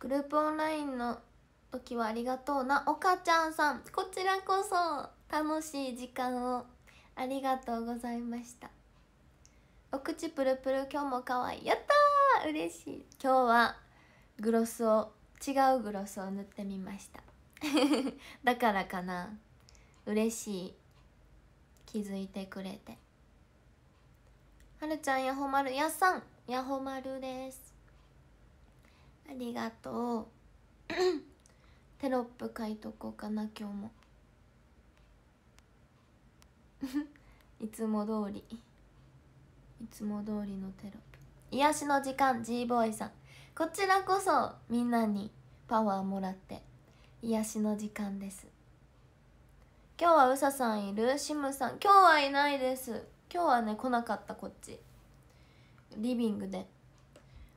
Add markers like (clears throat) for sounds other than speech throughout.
グループオンラインの時はありがとうなおかちゃんさんこちらこそ楽しい時間をありがとうございましたお口プルプル今日も可愛いやったー嬉しい今日はグロスを違うグロスを塗ってみました (laughs) だからかな嬉しい気づいてくれてはるちゃんやほまるやっさんやほまるですありがとう (coughs) テロップ書いとこうかな今日も (laughs) いつも通りいつも通りのテロップ癒しの時間 G ボーイさんこちらこそみんなにパワーもらって癒しの時間です今日はうささんいるシムさん今日はいないです今日はね来なかったこっちリビングで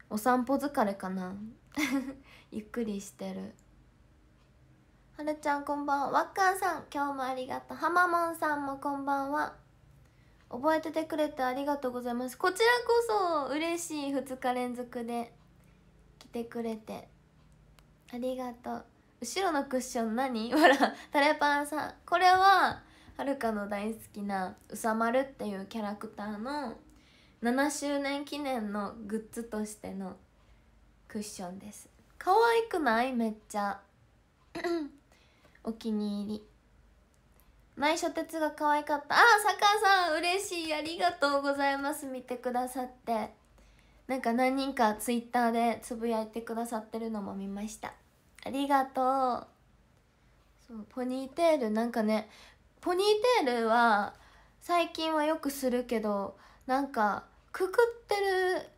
お散歩疲れかな (laughs) ゆっくりしてるはるちゃんこんばんはわっかんさん今日もありがとうはまもんさんもこんばんは覚えててくれてありがとうございますこちらこそ嬉しい2日連続で来てくれてありがとう後ろのクッション何ほらタレパンさんこれははるかの大好きなうさまるっていうキャラクターの7周年記念のグッズとしてのクッションです可愛くないめっちゃ (clears throat) お気に入り内緒鉄が可愛かったあさ坂さん嬉しいありがとうございます見てくださってなんか何人かツイッターでつぶやいてくださってるのも見ましたありがとうそうポニーテールなんかねポニーテールは最近はよくするけどなんかくくってる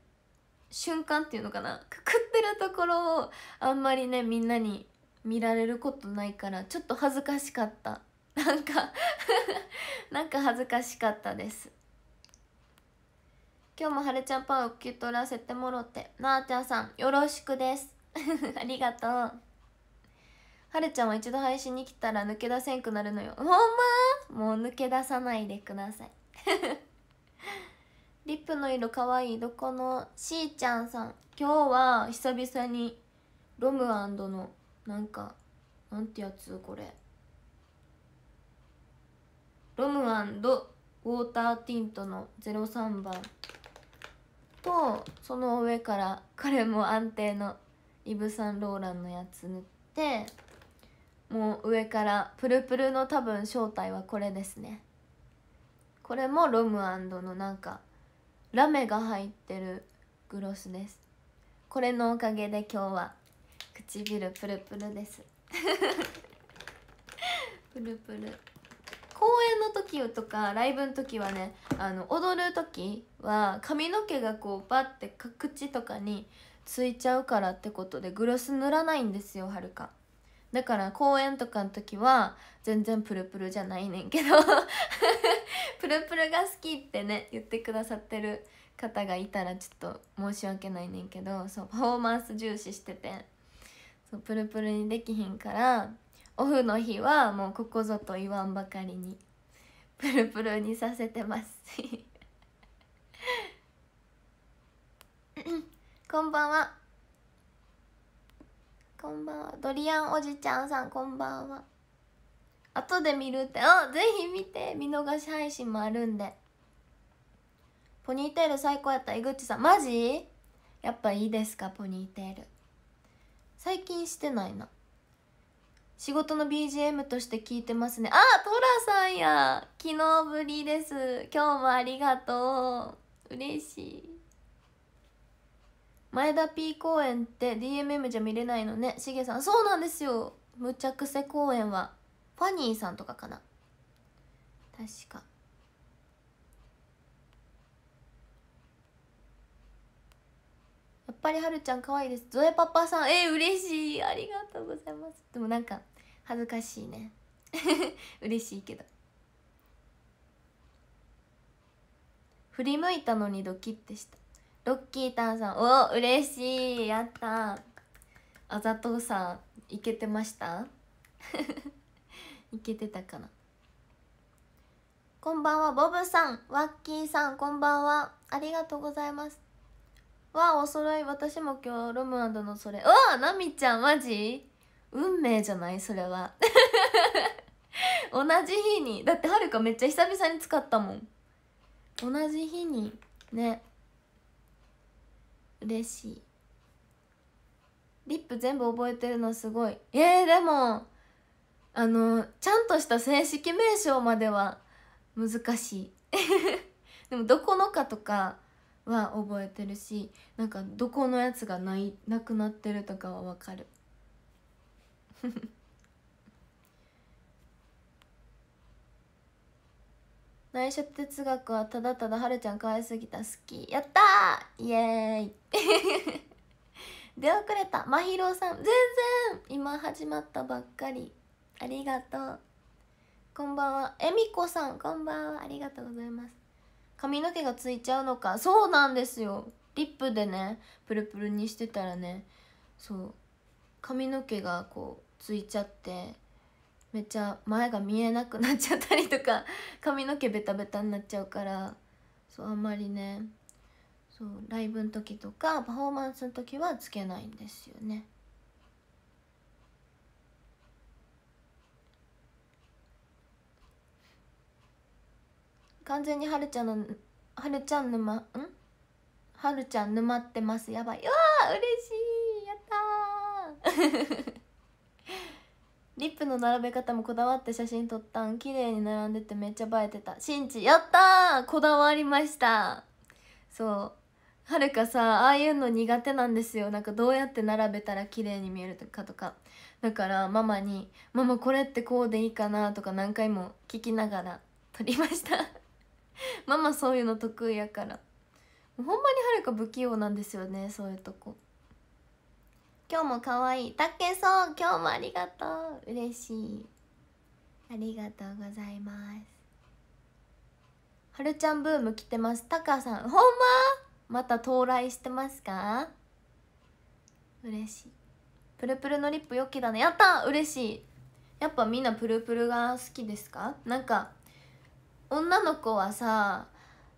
瞬間っていうのかなくくってるところをあんまりねみんなに見られることないからちょっと恥ずかしかった (laughs) なんか (laughs) なんか恥ずかしかったです今日もはるちゃんパン受け取らせてもろてなあちゃんさんよろしくです (laughs) ありがとうはるちゃんは一度配信に来たら抜け出せんくなるのよほんまもう抜け出さないでくださいリップの色かわいいどこのしーちゃんさん今日は久々にロムアンドのなんかなんてやつこれロムアンドウォーターティントの03番とその上からこれも安定のイヴ・サンローランのやつ塗ってもう上からプルプルの多分正体はこれですねこれもロムアンドのなんかラメが入ってるグロスですこれのおかげで今日は唇プルプルです (laughs) プルプル公演の時とかライブの時はねあの踊る時は髪の毛がこうバッて口とかについちゃうからってことでグロス塗らないんですよはるか。だから公演とかの時は全然プルプルじゃないねんけど (laughs) プルプルが好きってね言ってくださってる方がいたらちょっと申し訳ないねんけどそうパフォーマンス重視しててそうプルプルにできひんからオフの日はもうここぞと言わんばかりにプルプルにさせてます (laughs) こんばんはこんばんはドリアンおじちゃんさんこんばんは後で見るってあぜひ見て見逃し配信もあるんでポニーテール最高やった江口さんマジやっぱいいですかポニーテール最近してないな仕事の BGM として聞いてますねあトラさんや昨日ぶりです今日もありがとう嬉しい前田 P 公演って DMM じゃ見れないのねしげさんそうなんですよむちゃくせ公演はファニーさんとかかな確かやっぱりはるちゃん可愛いですゾエパパさんえー、嬉しいありがとうございますでもなんか恥ずかしいね (laughs) 嬉しいけど振り向いたのにドキッてしたロッキータンさんお嬉しいやったあざとうさんいけてました (laughs) いけてたかなこんばんはボブさんワッキーさんこんばんはありがとうございますわお揃い私も今日ロムアンドのそれおなみちゃんマジ運命じゃないそれは (laughs) 同じ日にだってはるかめっちゃ久々に使ったもん同じ日にね嬉しいリップ全部覚えてるのすごいえー、でもあのちゃんとした正式名称までは難しい (laughs) でもどこのかとかは覚えてるしなんかどこのやつがないなくなってるとかはわかる (laughs) 内緒哲学はただただはるちゃん可愛すぎた好きやったーイエーイ (laughs) 出遅れたまひろさん全然今始まったばっかりありがとうこんばんはえみこさんこんばんはありがとうございます髪の毛がついちゃうのかそうなんですよリップでねプルプルにしてたらねそう髪の毛がこうついちゃってめっちゃ前が見えなくなっちゃったりとか (laughs) 髪の毛ベタベタになっちゃうからそうあんまりねそうライブの時とかパフォーマンスの時はつけないんですよね完全にはるちゃんのはるちゃん沼んはるちゃん沼ってますやばいうわー嬉しいやったーリップの並べ方もこだわって写真撮ったん綺麗に並んでてめっちゃ映えてたしんちやったこだわりましたそうはるかさああいうの苦手なんですよなんかどうやって並べたら綺麗に見えるかとかだからママに「ママこれってこうでいいかな」とか何回も聞きながら (laughs) 撮りましたママそういうの得意やからほんまにはるか不器用なんですよねそういうとこ今日も可愛いたけそう今日もありがとう嬉しいありがとうございますはるちゃんブーム来てますたかさんほんままた到来してますか嬉しいプルプルのリップ良きだねやった嬉しいやっぱみんなプルプルが好きですかなんか女の子はさ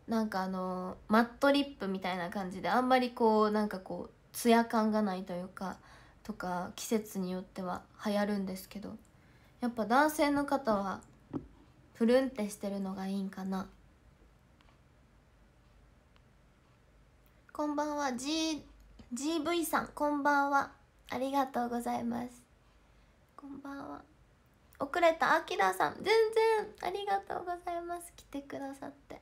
なんかあのマットリップみたいな感じであんまりこうなんかこうツヤ感がないというかとか季節によっては流行るんですけどやっぱ男性の方はプルンってしてるのがいいんかなこんばんは G GV さんこんばんはありがとうございますこんばんは遅れたあきらさん全然ありがとうございます来てくださってあ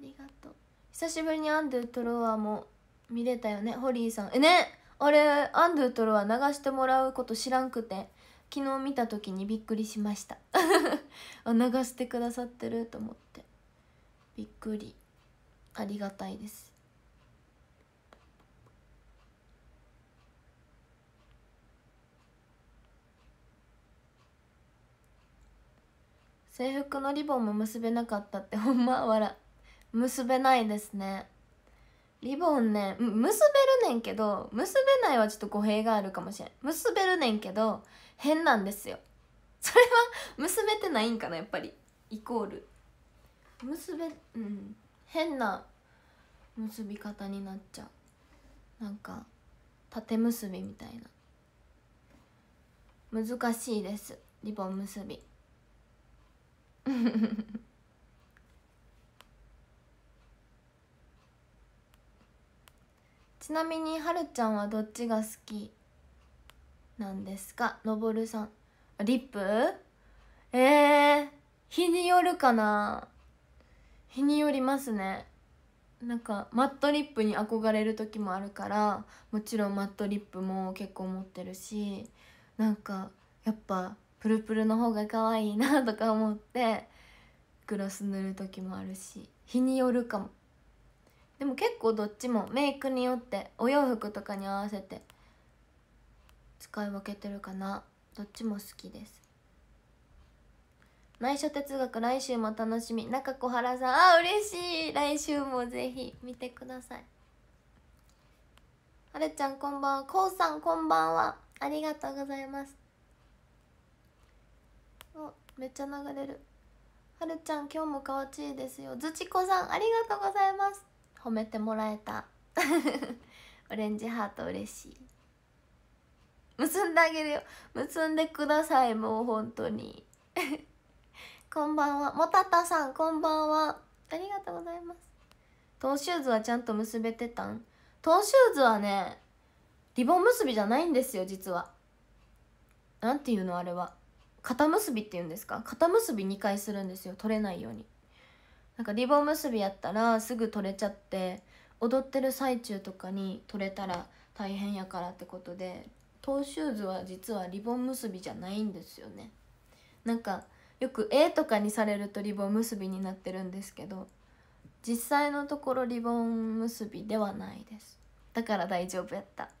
りがとう久しぶりにアンドゥトロワも見れたよねホリーさんえねあれアンドゥトロワ流してもらうこと知らんくて昨日見た時にびっくりしました (laughs) あ流してくださってると思ってびっくりありがたいです制服のリボンも結べなかったってほんま笑結べないですねリボンね結べるねんけど結べないはちょっと語弊があるかもしれん結べるねんけど変なんですよそれは結べてないんかなやっぱりイコール結べうん変な結び方になっちゃうなんか縦結びみたいな難しいですリボン結びちなみにはるちゃんはどっちが好きなんですかのぼるさんリップえー、日によるかな日によりますねなんかマットリップに憧れる時もあるからもちろんマットリップも結構持ってるしなんかやっぱプルプルの方が可愛いなとか思ってグロス塗る時もあるし日によるかもでも結構どっちもメイクによってお洋服とかに合わせて使い分けてるかなどっちも好きです内緒哲学来週も楽しみ中小原さんあ嬉しい来週もぜひ見てくださいはるちゃんこんばんはこうさんこんばんはありがとうございますおめっちゃ流れるはるちゃん今日もかわちいですよずちこさんありがとうございます褒めてもらえた (laughs) オレンジハート嬉しい結んであげるよ結んでくださいもう本当に (laughs) こんばんはもたたさんこんばんはありがとうございますトーシューズはちゃんと結べてたんトーシューズはねリボン結びじゃないんですよ実は何ていうのあれは肩結びっていうんですか肩結び2回するんですよ取れないようになんかリボン結びやったらすぐ取れちゃって踊ってる最中とかに取れたら大変やからってことでトーシューズは実はリボン結びじゃないんですよねなんかよく絵とかにされるとリボン結びになってるんですけど実際のところリボン結びではないですだから大丈夫やった (laughs)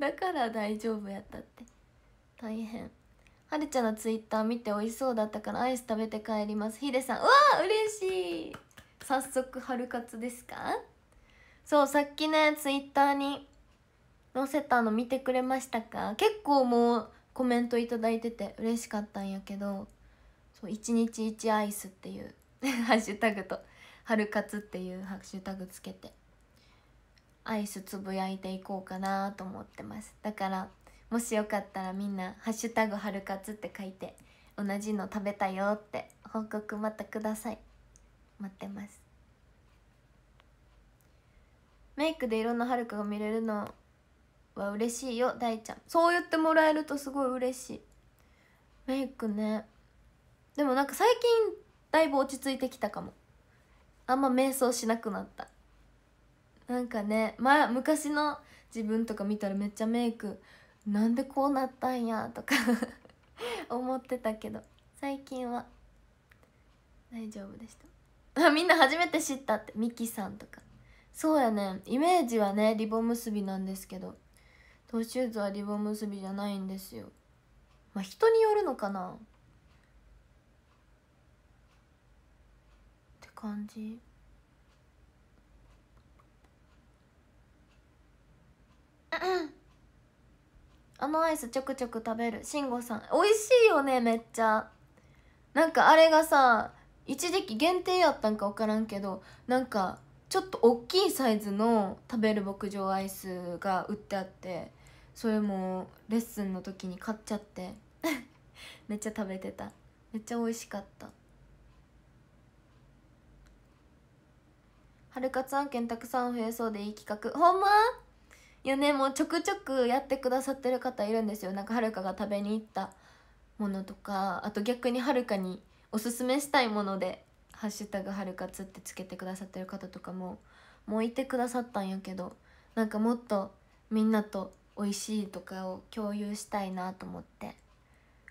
だから大丈夫やったって大変はるちゃんのツイッター見て美味しそうだったからアイス食べて帰りますひでさんうわー嬉しい早速春活ですかそうさっきねツイッターに載せたの見てくれましたか結構もうコメント頂いてて嬉しかったんやけど「そう1日1アイス」っていう (laughs) ハッシュタグと「春活」っていうハッシュタグつけてアイスつぶやいていこうかなと思ってますだからもしよかったらみんな「ハッシュタグ春活」って書いて同じの食べたよって報告またください待ってますメイクでいろんなはるかが見れるのは嬉しいよ大ちゃんそう言ってもらえるとすごい嬉しいメイクねでもなんか最近だいぶ落ち着いてきたかもあんま瞑想しなくなったなんかねまあ、昔の自分とか見たらめっちゃメイクなんでこうなったんやとか (laughs) 思ってたけど最近は大丈夫でしたみんな初めて知ったってミキさんとかそうやねイメージはねリボン結びなんですけどトシューズはリボン結びじゃないんですよまあ人によるのかなって感じうんあのアイスちょくちょく食べる慎吾さん美味しいよねめっちゃなんかあれがさ一時期限定やったんか分からんけどなんかちょっと大きいサイズの食べる牧場アイスが売ってあってそれもレッスンの時に買っちゃって (laughs) めっちゃ食べてためっちゃ美味しかったはるかつ案件たくさん増えそうでいい企画ほんまやねもうちょくちょくやってくださってる方いるんですよなんかはるかが食べに行ったものとかあと逆にはるかにおすすめしたいもので「ハッシュタグはるかつ」ってつけてくださってる方とかももういてくださったんやけどなんかもっとみんなと美味しいとかを共有したいなと思って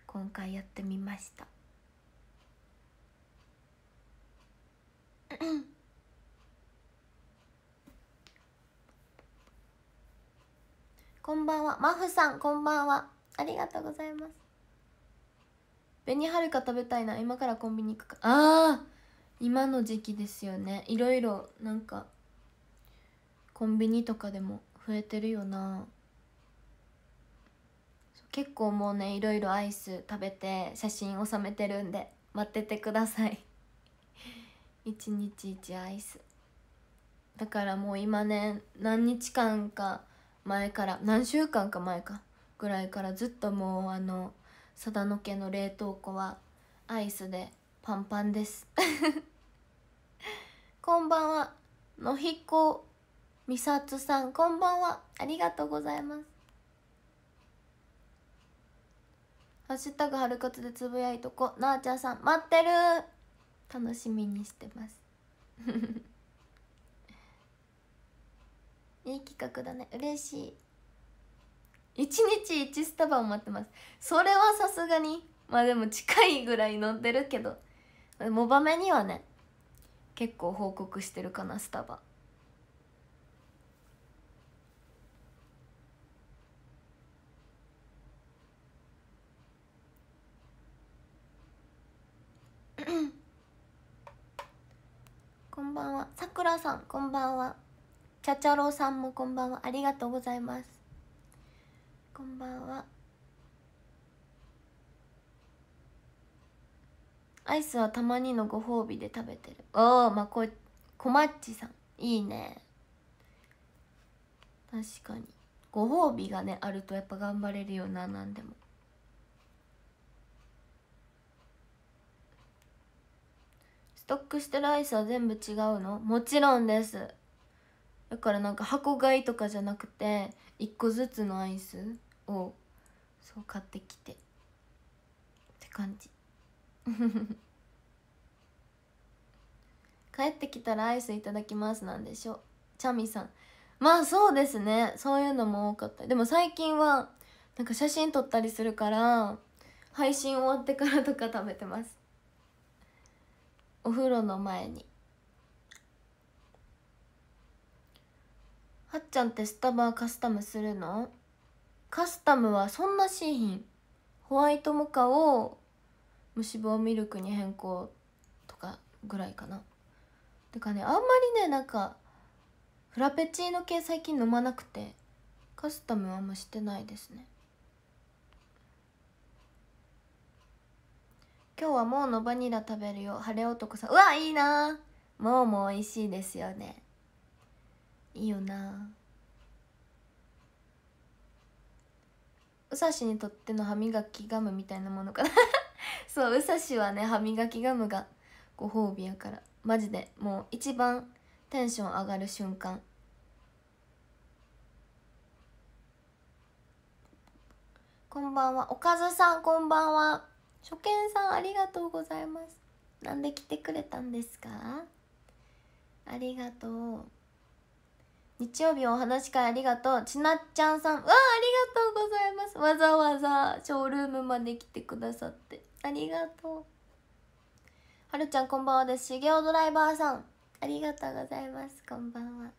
今回やってみました。こんばんはマフさんこんばんはありがとうございます紅はるか食べたいな今からコンビニ行くかああ今の時期ですよねいろいろなんかコンビニとかでも増えてるよな結構もうねいろいろアイス食べて写真収めてるんで待っててください (laughs) 一日一アイスだからもう今ね何日間か前から何週間か前かぐらいからずっともうあの定の家の冷凍庫はアイスでパンパンです (laughs) こんばんはのひこみさつさんこんばんはありがとうございますハッシュタグ春活でつぶやいとこなあちゃんさん待ってる楽しみにしてます (laughs) いい企画だね嬉しい1日1スタバを待ってますそれはさすがにまあでも近いぐらい乗ってるけどモバメにはね結構報告してるかなスタバ (laughs) こんばんは。さくらさん、こんばんは。チャチャロさんもこんばんはありがとうございますこんばんはアイスはたまにのご褒美で食べてるおおまここマっちさんいいね確かにご褒美がねあるとやっぱ頑張れるよな何でもストックしてるアイスは全部違うのもちろんですだからなんか箱買いとかじゃなくて1個ずつのアイスをそう買ってきてって感じ (laughs) 帰ってきたらアイスいただきますなんでしょうチャミさんまあそうですねそういうのも多かったでも最近はなんか写真撮ったりするから配信終わってからとか食べてますお風呂の前にはっちゃんってスタバカスタムするのカスタムはそんな新品ホワイトモカを無脂肪ミルクに変更とかぐらいかなてかねあんまりねなんかフラペチーノ系最近飲まなくてカスタムはあんましてないですね今日はもうのバニラ食べるよ晴れ男さんうわいいなもうも美味しいですよねいいよなうさしにとっての歯磨きガムみたいなものかな (laughs) そううさしはね歯磨きガムがご褒美やからマジでもう一番テンション上がる瞬間こんばんはおかずさんこんばんは初見さんありがとうございますなんで来てくれたんですかありがとう日曜日お話会ありがとう。ちなっちゃんさん。わあ、ありがとうございます。わざわざショールームまで来てくださって。ありがとう。はるちゃんこんばんはです。しげおドライバーさん。ありがとうございます。こんばんは。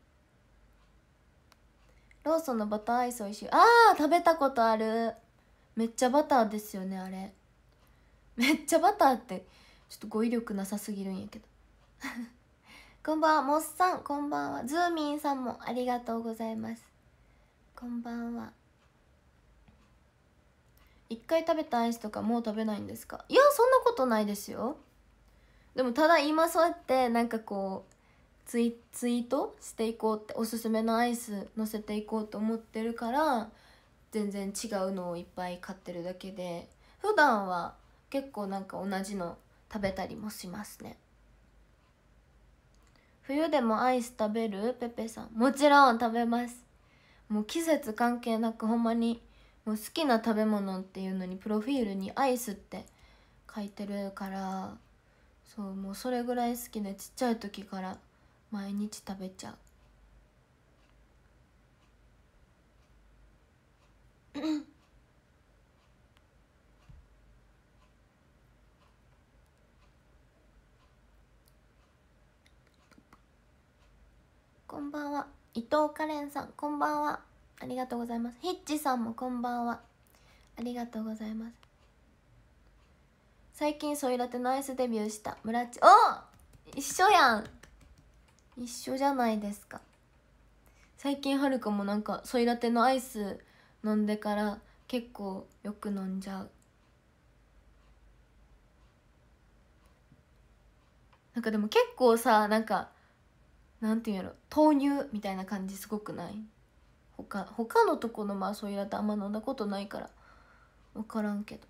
ローソンのバターアイス美味しい。ああ、食べたことある。めっちゃバターですよね、あれ。めっちゃバターって、ちょっと語彙力なさすぎるんやけど。こんばんは、もっさん、こんばんは。ズーミンさんもありがとうございます。こんばんは。一回食べたアイスとかもう食べないんですかいや、そんなことないですよ。でもただ今そうやってなんかこうツイツイートしていこうっておすすめのアイス載せていこうと思ってるから全然違うのをいっぱい買ってるだけで普段は結構なんか同じの食べたりもしますね。冬でもアイス食べるペペさんもちろん食べますもう季節関係なくほんまにもう好きな食べ物っていうのにプロフィールに「アイス」って書いてるからそうもうそれぐらい好きでちっちゃい時から毎日食べちゃうこんばんは伊藤カレンさんこんばんはありがとうございますヒッチさんもこんばんはありがとうございます最近ソイラテのアイスデビューした村地お一緒やん一緒じゃないですか最近はるかもなんかソイラテのアイス飲んでから結構よく飲んじゃうなんかでも結構さなんかなんていうんやろ豆乳みたいな感じすごくない他他のとこのまあそういうラあんま飲んだことないから分からんけど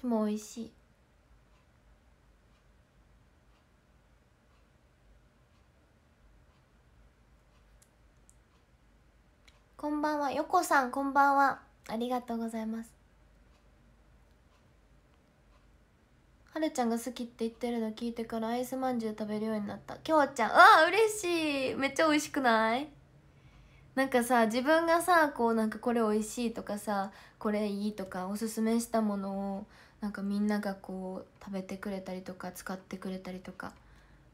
でも美味しいこんばんはよこさんこんばんはありがとうございますはるちゃんが好きって言ってるの聞いてからアイスまんじゅう食べるようになったきょうちゃんあ嬉しいめっちゃ美味しくないなんかさ自分がさこうなんかこれ美味しいとかさこれいいとかおすすめしたものをなんかみんながこう食べてくれたりとか使ってくれたりとか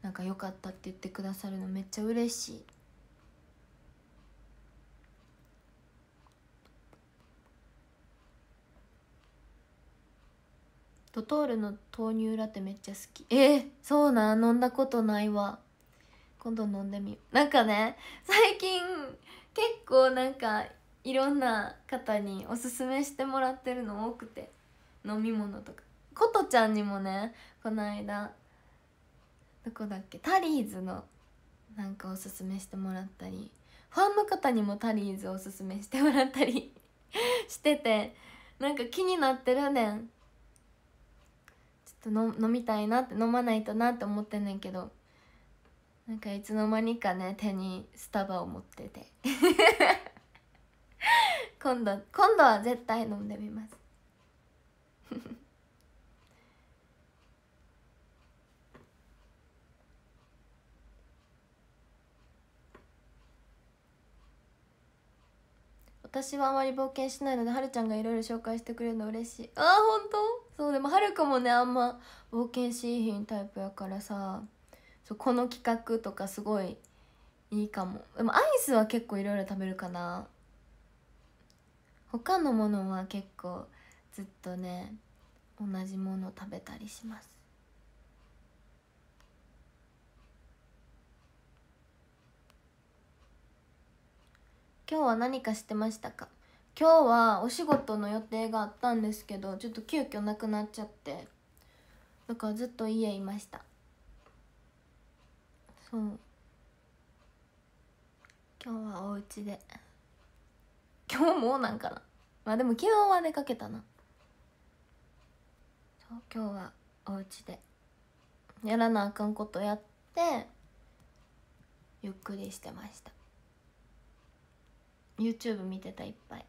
なんか良かったって言ってくださるのめっちゃ嬉しい。ドトールの豆乳ラテめっちゃ好きえー、そうな飲んだことないわ今度飲んでみようなんかね最近結構なんかいろんな方におすすめしてもらってるの多くて飲み物とかことちゃんにもねこの間どこだっけタリーズのなんかおすすめしてもらったりファンの方にもタリーズおすすめしてもらったり (laughs) しててなんか気になってるねんっと飲みたいなって飲まないとなって思ってんねんけどなんかいつの間にかね手にスタバを持ってて (laughs) 今度今度は絶対飲んでみます私はあまり冒険しないのではるちゃんがいろいろ紹介してくれるの嬉しいああ本当そうでもはるかもねあんま冒険しいひんタイプやからさそうこの企画とかすごいいいかもでもアイスは結構いろいろ食べるかな他のものは結構ずっとね同じものを食べたりします今日は何かしてましたか今日はお仕事の予定があったんですけどちょっと急遽なくなっちゃってだからずっと家いましたそう今日はお家で今日もなんかなまあでも昨日は出かけたなそう今日はお家でやらなあかんことやってゆっくりしてました YouTube 見てたいっぱい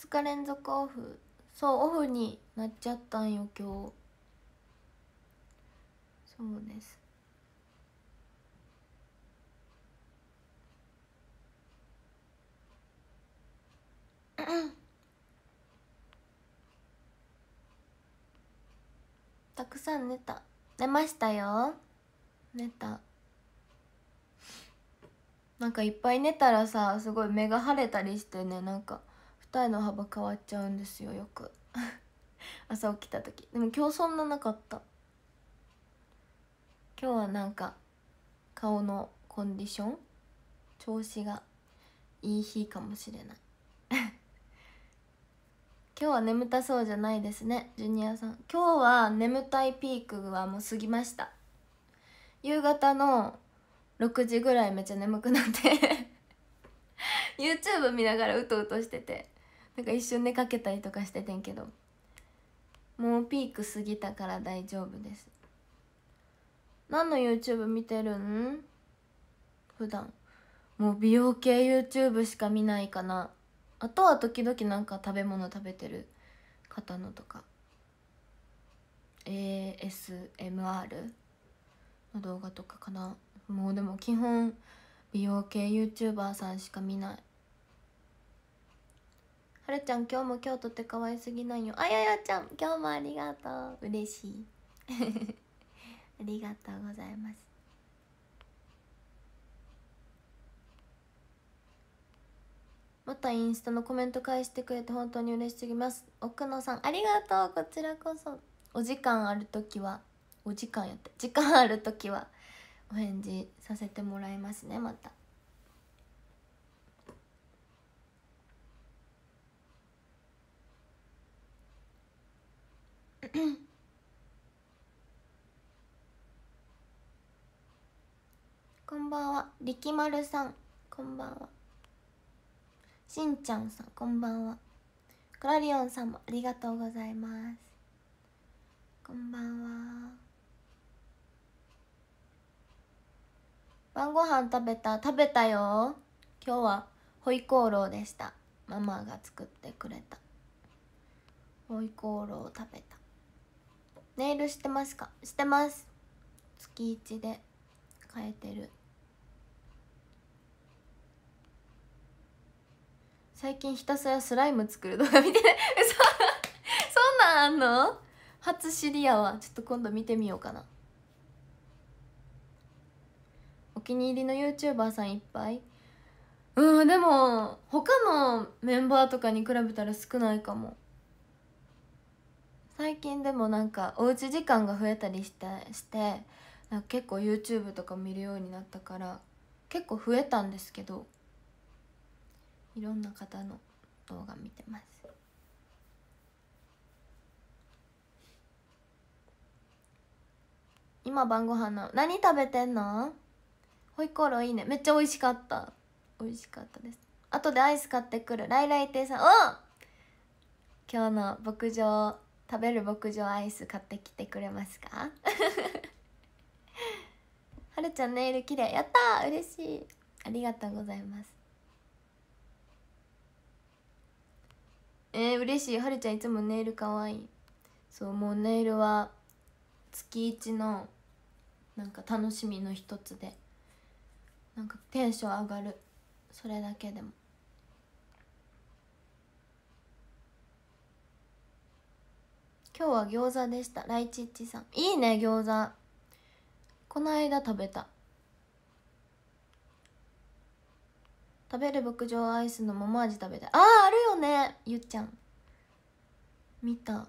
2日連続オフそうオフになっちゃったんよ今日そうですうんたくさん寝た寝ましたよ寝たなんかいっぱい寝たらさすごい目が腫れたりしてねなんか二重の幅変わっちゃうんですよよく (laughs) 朝起きた時でも今日そんななかった今日はなんか顔のコンディション調子がいい日かもしれない (laughs) 今日は眠たそうじゃないですねジュニアさん今日は眠たいピークはもう過ぎました夕方の6時ぐらいめっちゃ眠くなって (laughs) YouTube 見ながらうとうとしててなんか一瞬寝かけたりとかしててんけどもうピーク過ぎたから大丈夫です何の YouTube 見てるん普段もう美容系 YouTube しか見ないかなあとは時々なんか食べ物食べてる方のとか ASMR の動画とかかなもうでも基本美容系 YouTuber さんしか見ないはるちゃん今日も京都って可愛すぎないよあややちゃん今日もありがとう嬉しい (laughs) ありがとうございますまたインスタのコメント返してくれて本当に嬉しすぎます奥野さんありがとうこちらこそお時間ある時はお時間やって時間ある時はお返事させてもらいますねまた (clears throat) こんばんは力丸さんこんばんはしんちゃんさんこんばんはクラリオンさんもありがとうございますこんばんは晩ご飯食べた食べたよ今日はホイコーローでしたママが作ってくれたホイコーローを食べたネイルしてますかしてます月1で変えてる最近ひたすらスライム作る動画見てない (laughs) そんなんあんの初知りやわちょっと今度見てみようかなお気に入りの YouTuber さんいっぱいうんでも他のメンバーとかに比べたら少ないかも最近でもなんかおうち時間が増えたりしてして結構 YouTube とか見るようになったから結構増えたんですけどいろんな方の動画見てます今晩ご飯の何食べてんのホイコーローいいねめっちゃ美味しかった美味しかったです後でアイス買ってくるライライ亭さんお今日の牧場食べる牧場アイス買ってきてくれますか (laughs) はるちゃんネイル綺麗やった嬉しいありがとうございますえー、嬉しいはるちゃんいつもネイルかわいいそうもうネイルは月一のなんか楽しみの一つでなんかテンション上がるそれだけでも今日は餃子でしたライチッチさんいいね餃子この間食べた食べる牧場アイスのもも味食べたいあああるよねゆっちゃん見た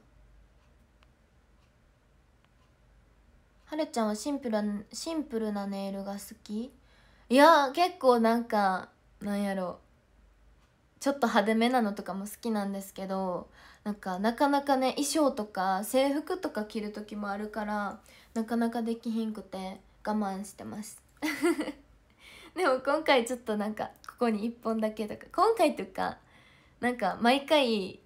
はるちゃんはシンプルシンプルなネイルが好きいや結構なんかなんやろちょっと派手めなのとかも好きなんですけどなんかなかなかね衣装とか制服とか着る時もあるからなかなかできひんくて我慢してますでも今回ちょっとなんかここに1本だけとか今回とかなんか毎回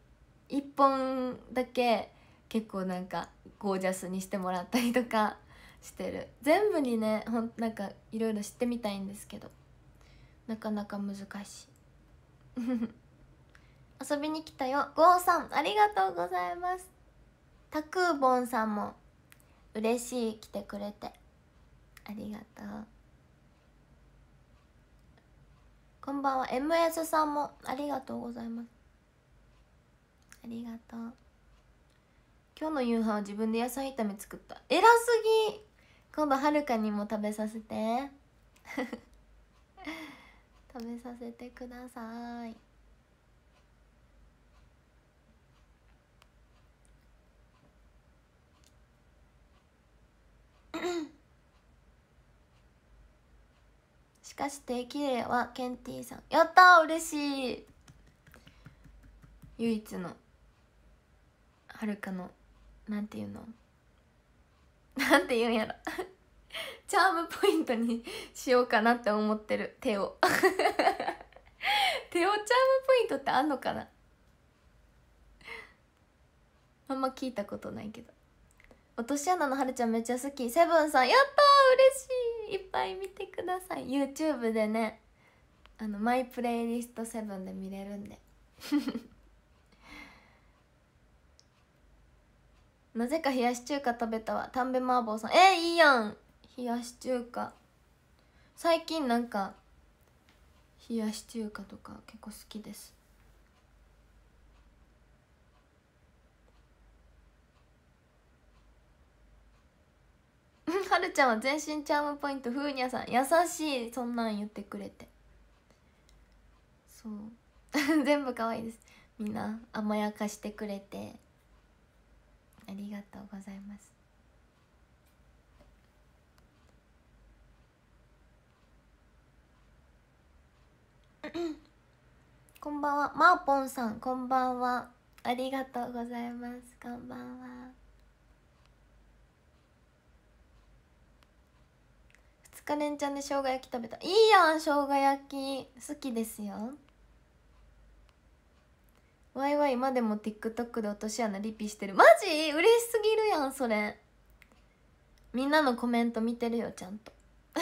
1本だけ結構なんかゴージャスにしてもらったりとかしてる全部にねほんなんかいろいろ知ってみたいんですけどなかなか難しい (laughs) 遊びに来たよゴーさんありがとうございますタクーボンさんも嬉しい来てくれてありがとうこんばんは MS さんもありがとうございますありがとう今日の夕飯は自分で野菜炒め作った偉すぎ今度はるかにも食べさせて (laughs) 食べさせてください (coughs) しかし手綺麗はケンティーさんやった嬉しい唯一のはるかのなんていうの (laughs) なんて言うんやろ (laughs) チャームポイントにしようかなって思ってる手を (laughs) 手をチャームポイントってあんのかなあんま聞いたことないけど落とし穴のはるちゃんめっちゃ好きセブンさんやった嬉しいいっぱい見てください YouTube でねあのマイプレイリストセブンで見れるんで (laughs) なぜか冷やし中華食べたわ丹部麻婆さんえー、いいやん冷やし中華最近なんか冷やし中華とか結構好きです (laughs) はるちゃんは全身チャームポイントふうにゃさん優しいそんなん言ってくれてそう (laughs) 全部可愛いですみんな甘やかしてくれてありがとうございます (coughs) こんばんはマーポンさんこんばんはありがとうございますこんばんはスカレンちゃんで生姜焼き食べたいいやん生姜焼き好きですよワイワイ今でも TikTok で落とし穴リピしてるマジ嬉しすぎるやんそれみんなのコメント見てるよちゃんと (laughs)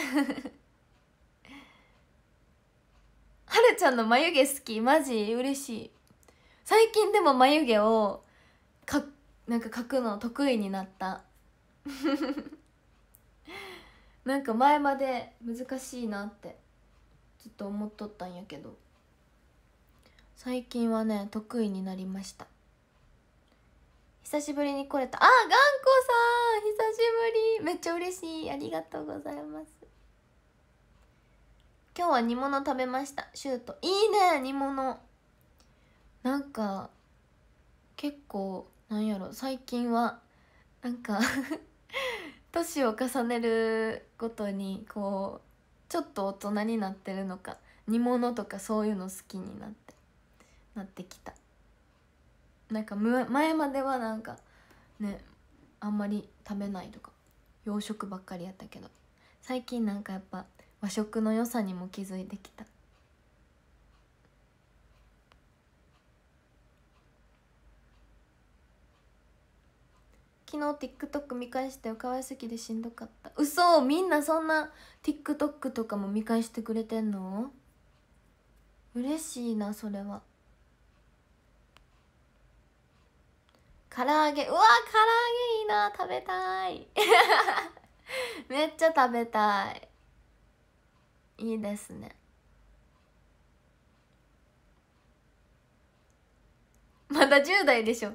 はるちゃんの眉毛好きマジ嬉しい最近でも眉毛をかなんか描くの得意になった (laughs) なんか前まで難しいなってずっと思っとったんやけど最近はね得意になりました久しぶりに来れたあがんこさん久しぶりめっちゃ嬉しいありがとうございます今日は煮物食べましたシュートいいね煮物なんか結構なんやろ最近はなんか (laughs) 年を重ねるごとにこうちょっと大人になってるのか煮物とかそういうの好きになってなってきたなんか前まではなんかねあんまり食べないとか洋食ばっかりやったけど最近なんかやっぱ和食の良さにも気づいてきた昨日 TikTok 見返したよ可愛すぎてしんどかった嘘みんなそんな TikTok とかも見返してくれてんの嬉しいなそれは唐揚げうわ唐揚げいいな食べたい (laughs) めっちゃ食べたいいいですねまだ10代でしょ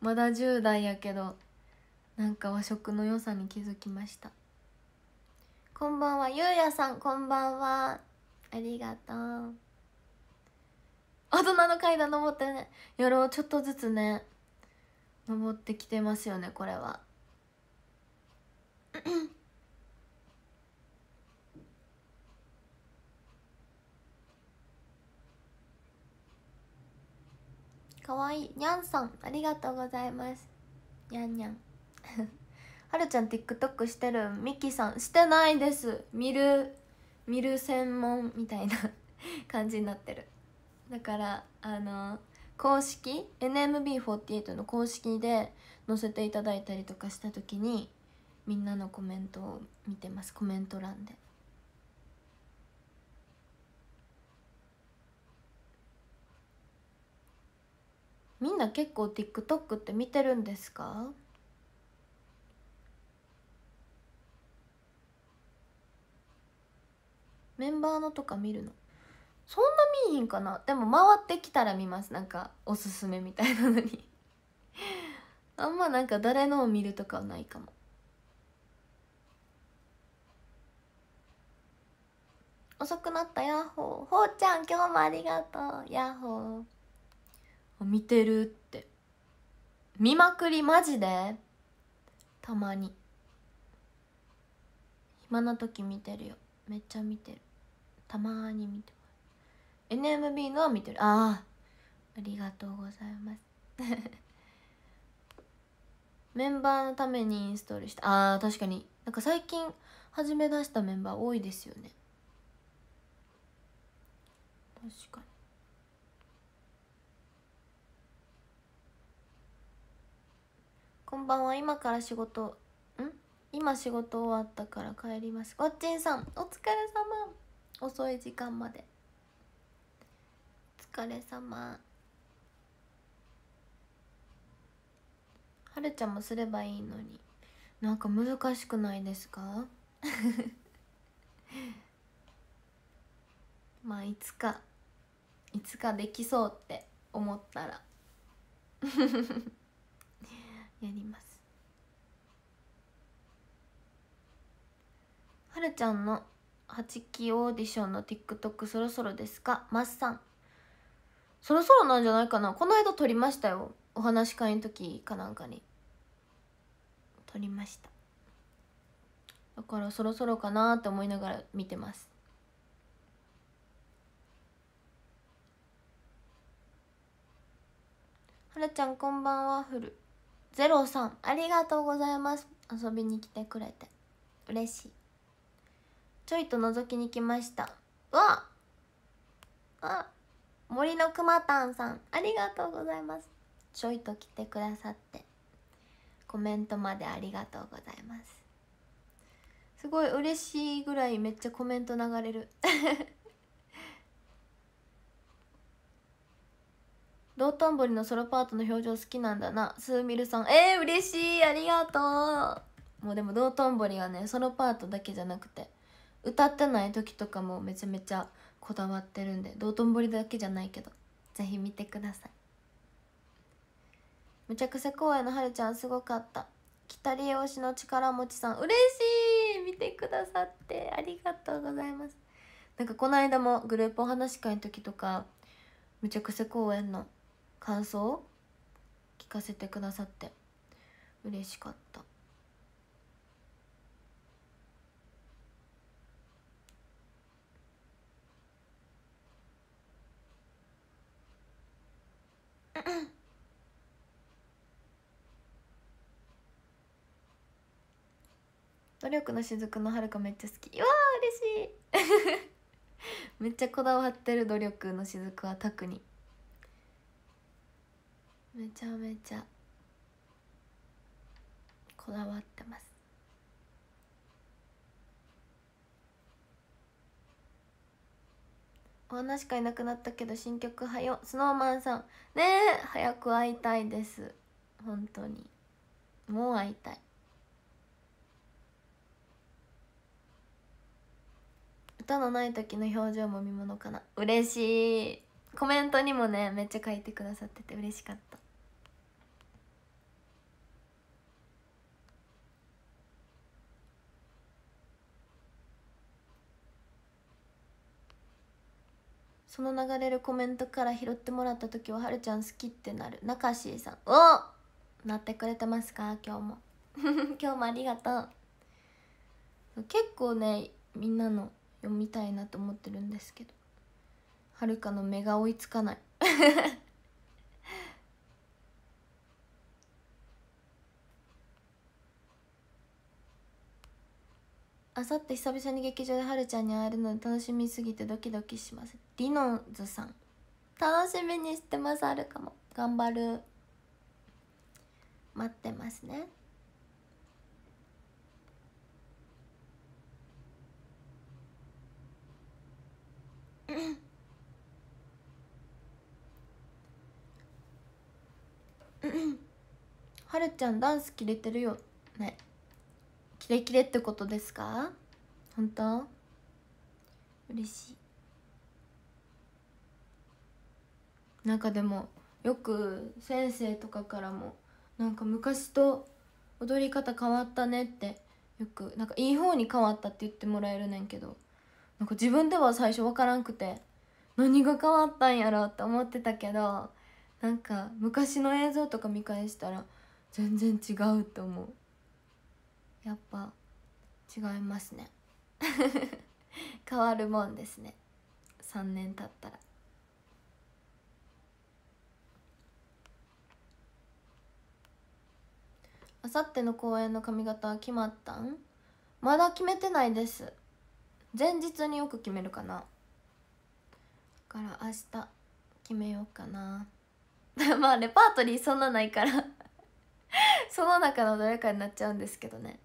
まだ10代やけどなんか和食の良さに気づきましたこんばんはゆうやさんこんばんはありがとう大人の階段登ってね夜をちょっとずつね登ってきてますよねこれはかわいいにゃんさんありがとうございますにゃんにゃん (laughs) はるちゃん TikTok してるミキさんしてないです見る見る専門みたいな (laughs) 感じになってるだからあの公式 NMB48 の公式で載せていただいたりとかした時にみんなのコメントを見てますコメント欄でみんな結構 TikTok って見てるんですかメンバーのとか見るのそんな見えへんかなでも回ってきたら見ますなんかおすすめみたいなのに (laughs) あんまなんか誰のを見るとかはないかも遅くなったヤッホーほうちゃん今日もありがとうヤッホー見てるって見まくりマジでたまに暇な時見てるよめっちゃ見てるたまに見てます NMB のは見てるああありがとうございます (laughs) メンバーのためにインストールしたあー確かになんか最近始め出したメンバー多いですよね確かにこんばんは今から仕事ん今仕事終わったから帰りますごっちんさんお疲れ様遅い時間まで疲れ様はるちゃんもすればいいのになんか難しくないですか (laughs) まあいつかいつかできそうって思ったら (laughs) やりますはるちゃんの8期オーディションの TikTok そろそろですかマスさんそろそろなんじゃないかなこの間撮りましたよお話し会の時かなんかに撮りましただからそろそろかなって思いながら見てますはるちゃんこんばんはフルゼロさんありがとうございます遊びに来てくれて嬉しいちょいと覗きに来ましたわあ森のくまたんさんありがとうございますちょいと来てくださってコメントまでありがとうございますすごい嬉しいぐらいめっちゃコメント流れる (laughs) 道頓堀のソロパートの表情好きなんだなスーミルさんえー、嬉しいありがとうもうでも道頓堀はねソロパートだけじゃなくて歌ってない時とかもめちゃめちゃこだわってるんで道頓堀だけじゃないけどぜひ見てくださいむちゃくちゃ公演のはるちゃんすごかった北利用しの力持ちさん嬉しい見てくださってありがとうございますなんかこの間もグループお話し会の時とかむちゃくちゃ公演の感想を聞かせてくださって嬉しかった (laughs) 努力のしずくのはるかめっちゃ好きうわー嬉しい (laughs) めっちゃこだわってる努力のしずくは特にめちゃめちゃこだわってますおしかいなくなったけど新曲はよスノーマンさんねえ早く会いたいです本当にもう会いたい歌のない時の表情も見ものかな嬉しいコメントにもねめっちゃ書いてくださってて嬉しかったその流れるコメントから拾ってもらった時ははるちゃん好きってなるなかしーさんおなってくれてますか今日も (laughs) 今日もありがとう結構ねみんなの読みたいなと思ってるんですけどはるかの目が追いつかない (laughs) あさって久々に劇場ではるちゃんに会えるので楽しみすぎてドキドキしますディノンズさん楽しみにしてますあるかも頑張る待ってますねうはるちゃんダンスキれてるよねキレキレってことですか本当嬉しいなんかでもよく先生とかからもなんか昔と踊り方変わったねってよくなんかいい方に変わったって言ってもらえるねんけどなんか自分では最初分からんくて何が変わったんやろって思ってたけどなんか昔の映像とか見返したら全然違うと思う。やっぱ違いますね (laughs) 変わるもんですね3年経ったらあさっての公演の髪型は決まったんまだ決めてないです前日によく決めるかなだから明日決めようかな (laughs) まあレパートリーそんなないから (laughs) その中のどれかになっちゃうんですけどね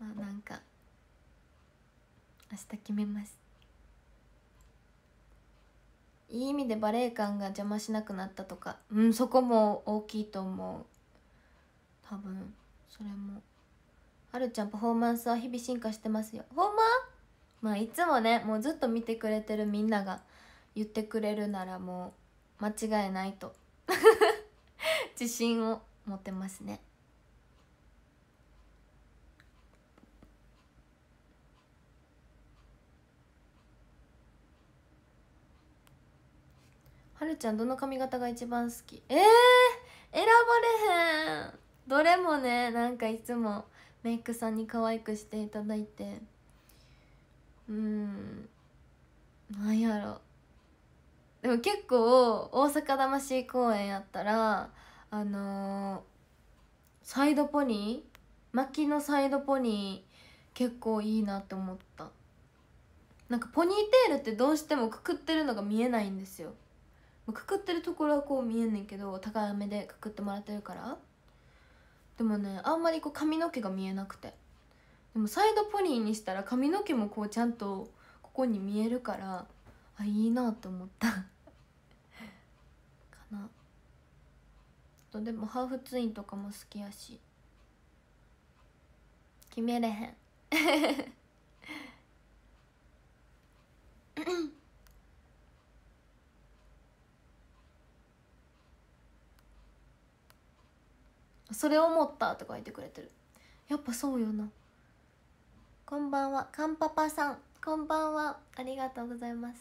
まあなんか明日決めますいい意味でバレエ感が邪魔しなくなったとかうんそこも大きいと思う多分それもはるちゃんパフォーマンスは日々進化してますよほんままあいつもねもうずっと見てくれてるみんなが言ってくれるならもう間違いないと (laughs) 自信を持てますねはるちゃんどの髪型が一番好きえー、選ばれへんどれもねなんかいつもメイクさんに可愛くしていただいてうんなんやろでも結構大阪魂公演やったらあのー、サイドポニー巻きのサイドポニー結構いいなって思ったなんかポニーテールってどうしてもくくってるのが見えないんですよくくってるところはこう見えんねんけど高めでくくってもらってるからでもねあんまりこう髪の毛が見えなくてでもサイドポニーにしたら髪の毛もこうちゃんとここに見えるからあいいなと思った (laughs) かなとでもハーフツインとかも好きやし決めれへん Mm-mm. (laughs) それ思ったとか言ってくれてるやっぱそうよなこんばんはかんパパさんこんばんはありがとうございます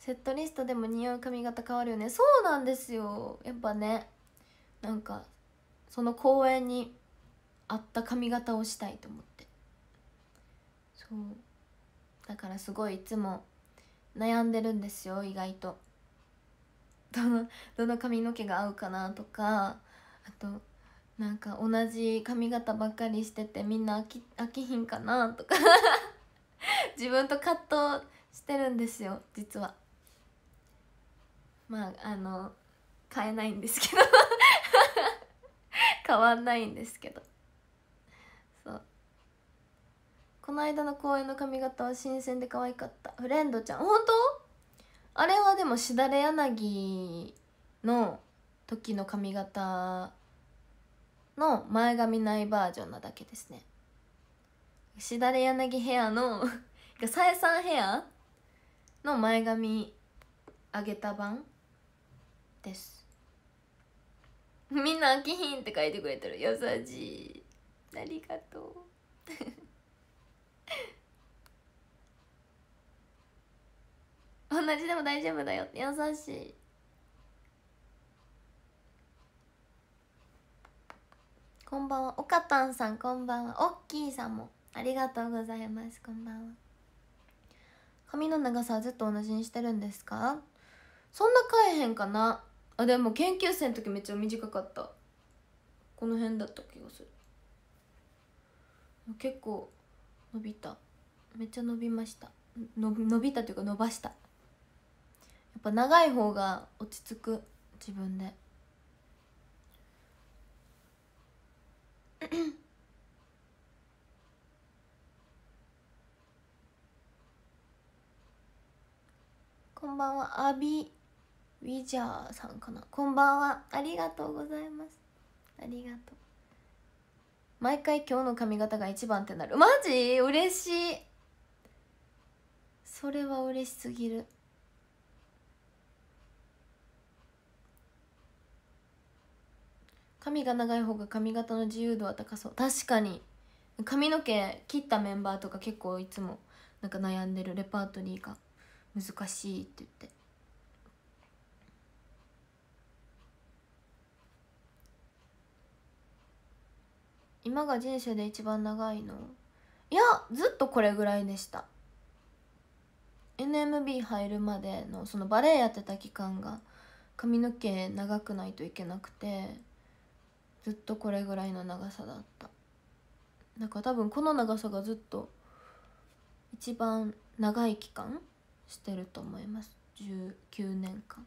セットリストでも似合う髪型変わるよねそうなんですよやっぱねなんかその公園に合った髪型をしたいと思ってそうだからすごいいつも悩んでるんですよ意外とどのどの髪の毛が合うかなとかあとなんか同じ髪型ばっかりしててみんな飽き飽きひんかなとか (laughs) 自分と葛藤してるんですよ実はまああの変えないんですけど (laughs) 変わんないんですけどそうこの間の公演の髪型は新鮮で可愛かったフレンドちゃん本当あれはでもしだれ柳の時の髪型の前髪ないバージョンなだけですねしだれ柳ヘアのさえさんヘアの前髪上げた版ですみんな「あきひん」って書いてくれてる優しいありがとう同じでも大丈夫だよ優しいこんばんはおかたんさんこんばんはおっきいさんもありがとうございますこんばんは髪の長さはずっと同じにしてるんですかそんな変えへんかなあでも研究生の時めっちゃ短かったこの辺だった気がする結構伸びためっちゃ伸びました伸びたというか伸ばしたぱ長い方が落ち着く自分で (clears throat) こんばんはアビウィジャーさんかなこんばんはありがとうございますありがとう毎回今日の髪型が一番ってなるマジ嬉しいそれは嬉しすぎる髪が長い方が髪型の自由度は高そう確かに髪の毛切ったメンバーとか結構いつもなんか悩んでるレパートリーが難しいって言って今が人生で一番長いのいやずっとこれぐらいでした NMB 入るまでのそのバレエやってた期間が髪の毛長くないといけなくてずっとこれぐらいの長さだったなんか多分この長さがずっと一番長い期間してると思います19年間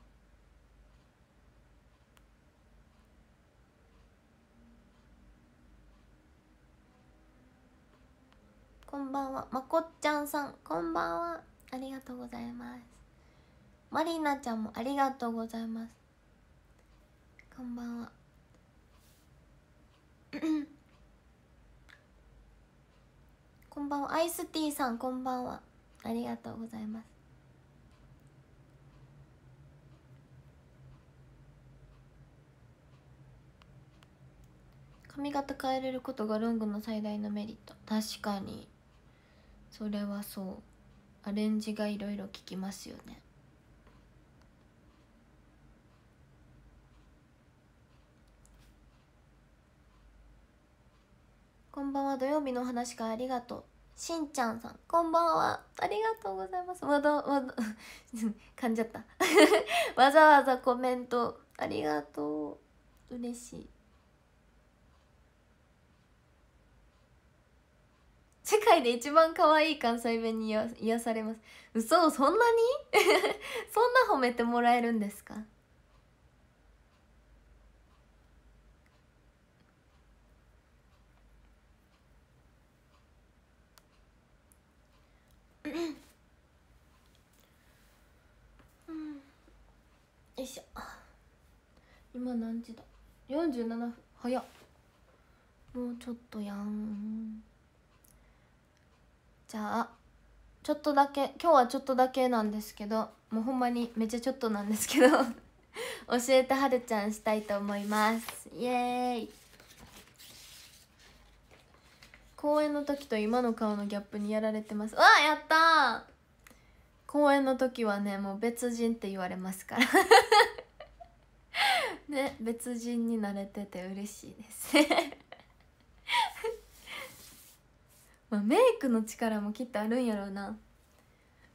こんばんはまこっちゃんさんこんばんはありがとうございますまりなちゃんもありがとうございますこんばんはばんはアイスティーさんこんばんはありがとうございます髪型変えれることがロングの最大のメリット確かにそれはそうアレンジがいろいろ効きますよねこんばんは土曜日のお話らありがとうしんちゃんさんこんばんはありがとうございますわざわざ (laughs) 噛んじゃった (laughs) わざわざコメントありがとう嬉しい世界で一番可愛い関西弁に癒されます嘘そんなに (laughs) そんな褒めてもらえるんですかうんよいしょ今何時だ47分早っもうちょっとやんじゃあちょっとだけ今日はちょっとだけなんですけどもうほんまにめっちゃちょっとなんですけど (laughs) 教えてはるちゃんしたいと思いますイエーイ公演の時と今の顔のギャップにやられてますわあやった公演の時はねもう別人って言われますから (laughs) ね別人になれてて嬉しいです (laughs) まあ、メイクの力もきっとあるんやろうな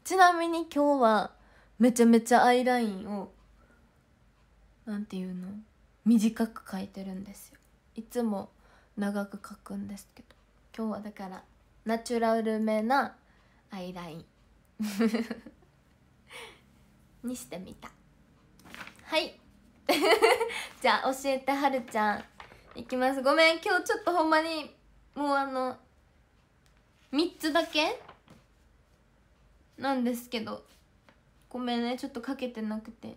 ちなみに今日はめちゃめちゃアイラインをなんていうの短く描いてるんですよいつも長く描くんですけど今日はだからナチュラルめなアイライン (laughs) にしてみたはい (laughs) じゃあ教えてはるちゃんいきますごめん今日ちょっとほんまにもうあの3つだけなんですけどごめんねちょっとかけてなくて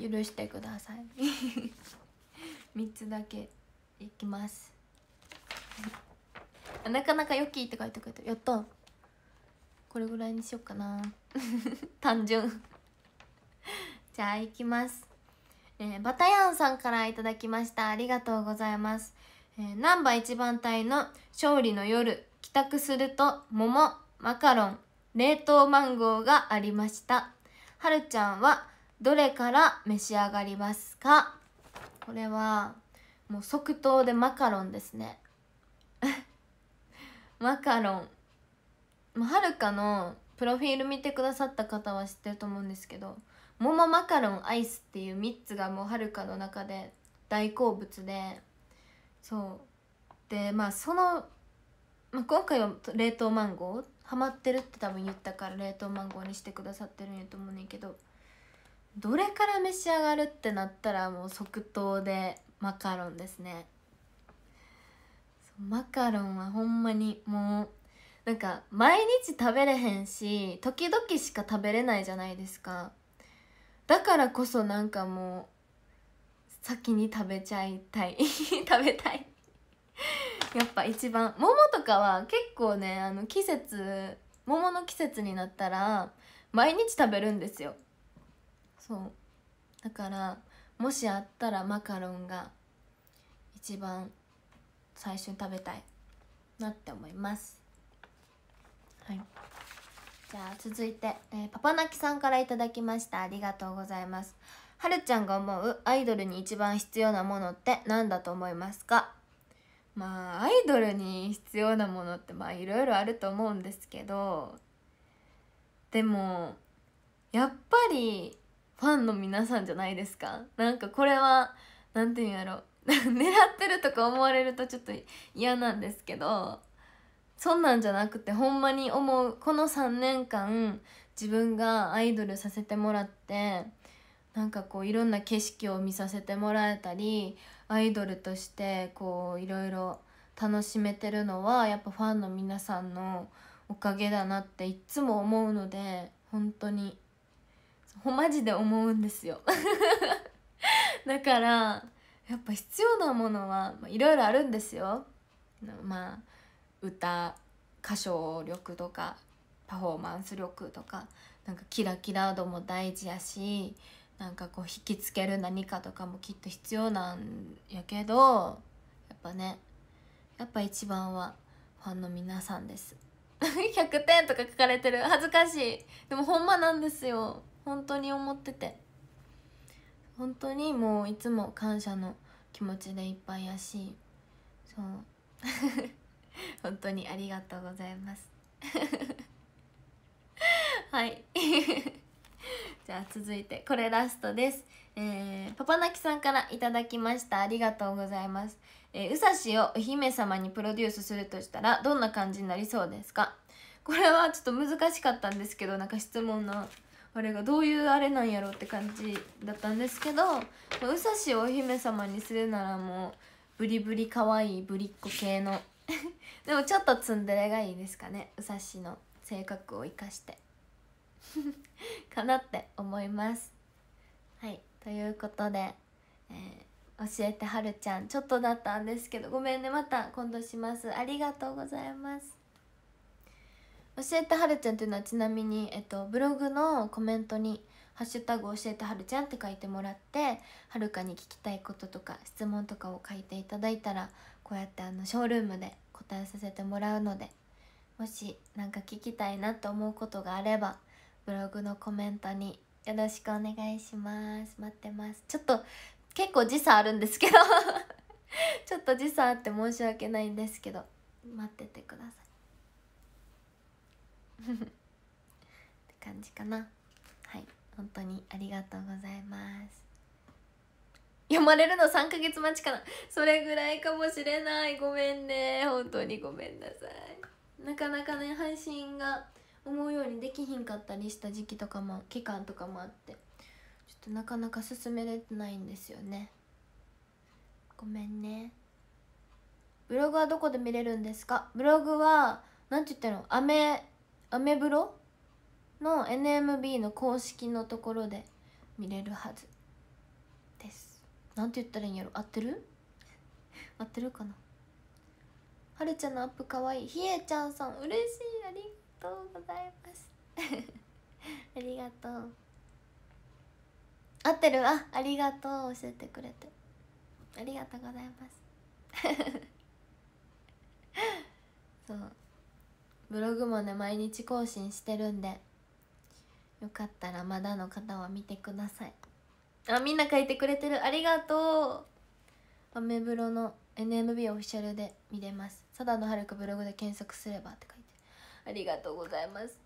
許してください3 (laughs) つだけいきますなかなか良きって書いてくれてやったこれぐらいにしよっかな (laughs) 単純 (laughs) じゃあ行きます、えー、バタヤンさんからいただきましたありがとうございますえ難波、えー、一番隊の勝利の夜帰宅すると桃マカロン冷凍マンゴーがありましたはるちゃんはどれから召し上がりますかこれはもう即答でマカロンですねマカロンはるかのプロフィール見てくださった方は知ってると思うんですけど桃マカロンアイスっていう3つがもうはるかの中で大好物でそうでまあその、まあ、今回は冷凍マンゴーハマってるって多分言ったから冷凍マンゴーにしてくださってるんやと思うねんけどどれから召し上がるってなったらもう即答でマカロンですねマカロンはほんまにもうなんか毎日食べれへんし時々しか食べれないじゃないですかだからこそなんかもう先に食べちゃいたい (laughs) 食べたいやっぱ一番桃とかは結構ねあの季節桃の季節になったら毎日食べるんですよそうだからもしあったらマカロンが一番最初に食べたいなって思いますはいじゃあ続いて、えー、パパナきさんから頂きましたありがとうございますはるちゃんが思うアイドルに一番必要なものって何だと思いますかまあアイドルに必要なものってまあいろいろあると思うんですけどでもやっぱりファンの皆さんじゃないですかなんかこれは何て言うんやろ (laughs) 狙ってるとか思われるとちょっと嫌なんですけどそんなんじゃなくてほんまに思うこの3年間自分がアイドルさせてもらってなんかこういろんな景色を見させてもらえたりアイドルとしてこういろいろ楽しめてるのはやっぱファンの皆さんのおかげだなっていっつも思うので本当にマジで思うんですよ (laughs) だからやっぱ必要なものはいろいろあるんですよ。まあ歌歌唱力とかパフォーマンス力とかなんかキラキラ度も大事やしなんかこう引きつける何かとかもきっと必要なんやけどやっぱねやっぱ一番はファンの皆さんです100点 (laughs) とか書かれてる恥ずかしいでもほんまなんですよ本当に思ってて。本当にもういつも感謝の気持ちでいっぱいやしそう (laughs) 本当にありがとうございます (laughs) はい (laughs) じゃあ続いてこれラストです、えー、パパナキさんからいただきましたありがとうございます、えうさしをお姫様にプロデュースするとしたらどんな感じになりそうですかこれはちょっと難しかったんですけどなんか質問のあれがどういうあれなんやろうって感じだったんですけどうさしをお姫様にするならもうブリブリ可愛いぶりっ子系の (laughs) でもちょっとツンデレがいいですかねうさしの性格を生かして (laughs) かなって思いますはいということで、えー、教えてはるちゃんちょっとだったんですけどごめんねまた今度しますありがとうございます教えてはるちゃんっていうのはちなみに、えっと、ブログのコメントに「ハッシュタグ教えてはるちゃん」って書いてもらってはるかに聞きたいこととか質問とかを書いていただいたらこうやってあのショールームで答えさせてもらうのでもし何か聞きたいなと思うことがあればブログのコメントによろしくお願いします待ってますちょっと結構時差あるんですけど (laughs) ちょっと時差あって申し訳ないんですけど待っててくださいって感じかなはい本当にありがとうございます読まれるの3ヶ月待ちかなそれぐらいかもしれないごめんね本当にごめんなさいなかなかね配信が思うようにできひんかったりした時期とかも期間とかもあってちょっとなかなか進めれてないんですよねごめんねブログはどこで見れるんですかブログはんて言ったのアメアメブロの NMB の公式のところで見れるはずですなんて言ったらいいんやろ合ってる合ってるかなはるちゃんのアップかわいいひえちゃんさん嬉しいありがとうございます (laughs) ありがとう合ってるあありがとう教えてくれてありがとうございます (laughs) そうブログもね毎日更新してるんでよかったらまだの方は見てくださいあみんな書いてくれてるありがとうアメブロの NMB オフィシャルで見れます「貞野遥かブログ」で検索すればって書いてありがとうございます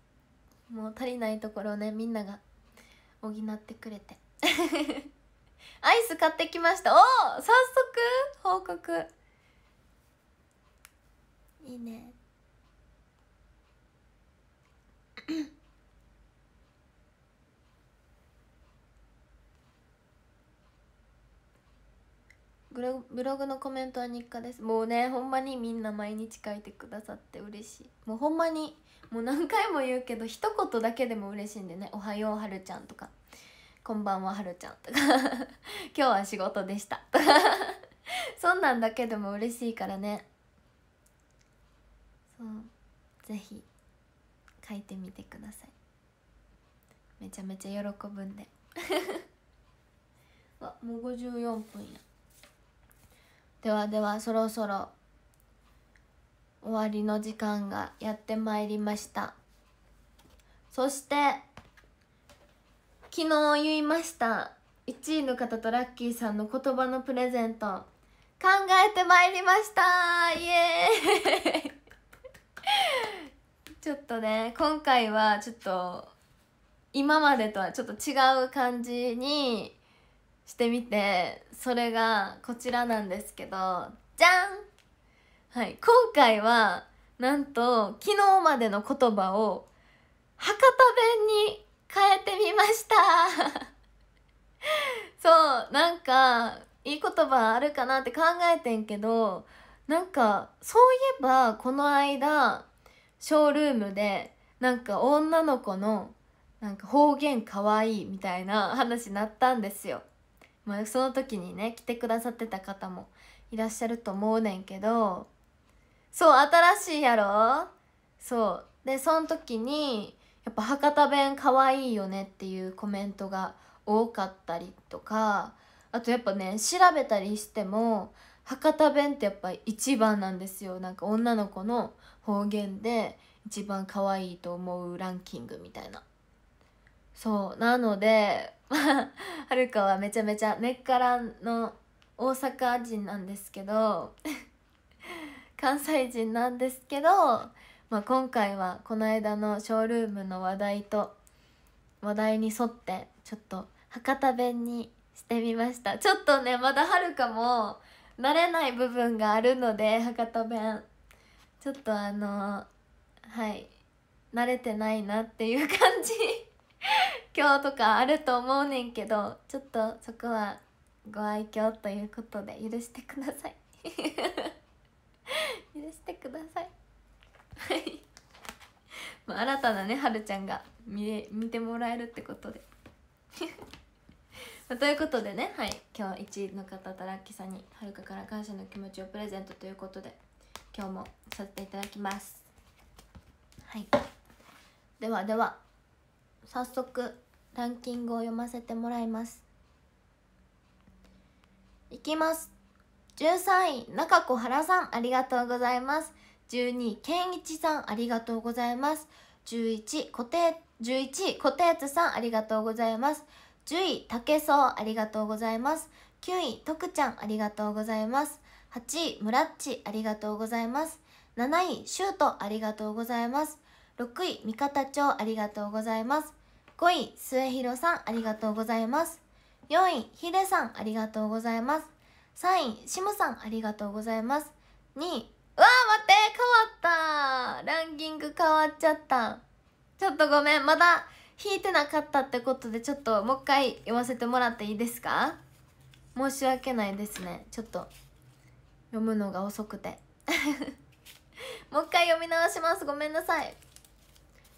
もう足りないところをねみんなが補ってくれて (laughs) アイス買ってきましたおお早速報告いいねブログのコメントは日課ですもうねほんまにみんな毎日書いてくださって嬉しいもうほんまにもう何回も言うけど一言だけでも嬉しいんでね「おはようはるちゃん」とか「こんばんははるちゃん」とか「(laughs) 今日は仕事でした」と (laughs) かそんなんだけでも嬉しいからねそうぜひ書いてみてくださいめちゃめちゃ喜ぶんで (laughs) わもう54分やではではそろそろ終わりの時間がやってまいりましたそして昨日言いました1位の方とラッキーさんの言葉のプレゼント考えてまいりましたイエーイちょっとね今回はちょっと今までとはちょっと違う感じにしてみてそれがこちらなんですけどじゃんはい今回はなんと昨日までの言葉を博多弁に変えてみました (laughs) そうなんかいい言葉あるかなって考えてんけどなんかそういえばこの間ショールームでなんか女の子のなんか方言かわいいみたいな話になったんですよ。まあ、その時にね来てくださってた方もいらっしゃると思うねんけどそう新しいやろそうでその時にやっぱ博多弁かわいいよねっていうコメントが多かったりとかあとやっぱね調べたりしても博多弁ってやっぱ一番なんですよなんか女の子の方言で一番可愛いと思うランキングみたいなそうなのではるかはめちゃめちゃ根っからの大阪人なんですけど関西人なんですけど、まあ、今回はこの間のショールームの話題と話題に沿ってちょっと博多弁にしてみましたちょっとねまだはるかも慣れない部分があるので博多弁ちょっとあのはい慣れてないなっていう感じ (laughs) 今日とかあると思うねんけどちょっとそこはご愛嬌ということで許してください (laughs) 許してくださいはい (laughs) 新たなねはるちゃんが見れ見てもらえるってことでということでねはい今日1位の方たらっきさんにはるかから感謝の気持ちをプレゼントということで今日もさせていただきますはいではでは早速ランキングを読ませてもらいますいきます13位中小原さんありがとうございます12位健一さんありがとうございます11位固定11固定津さんありがとうございます10位竹荘ありがとうございます9位、とくちゃん、ありがとうございます。8位、ムラっち、ありがとうございます。7位、シュート、ありがとうございます。6位、三方町、ありがとうございます。5位、末広さん、ありがとうございます。4位、ひでさん、ありがとうございます。3位、しムさん、ありがとうございます。2位、うわー待って変わったランキング変わっちゃった。ちょっとごめん、まだ引いてなかったってことで、ちょっともう一回読ませてもらっていいですか申し訳ないですねちょっと読むのが遅くて (laughs) もう一回読み直しますごめんなさい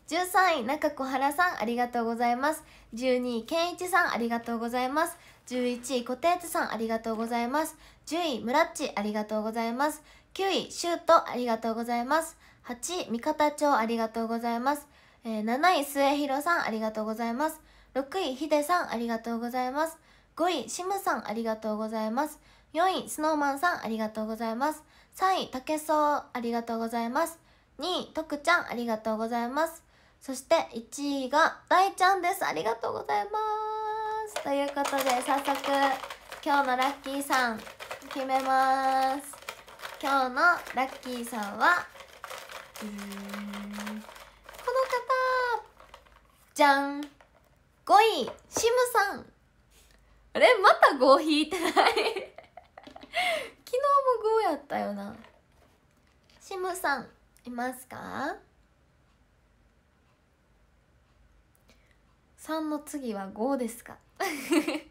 13位中小原さんありがとうございます12位健一さんありがとうございます11位コテつさんありがとうございます10位ムラッチありがとうございます9位シュートありがとうございます8位三方町ありがとうございます、えー、7位末広さんありがとうございます6位ヒデさんありがとうございます5位、シムさん、ありがとうございます。4位、スノーマンさん、ありがとうございます。3位、タケソウ、ありがとうございます。2位、トクちゃん、ありがとうございます。そして1位が大ちゃんです。ありがとうございます。ということで、早速、今日のラッキーさん、決めます。今日のラッキーさんは、この方じゃん !5 位、シムさんあれまた5引いてない昨日も5やったよなシムさんいますか ?3 の次は5ですか (laughs)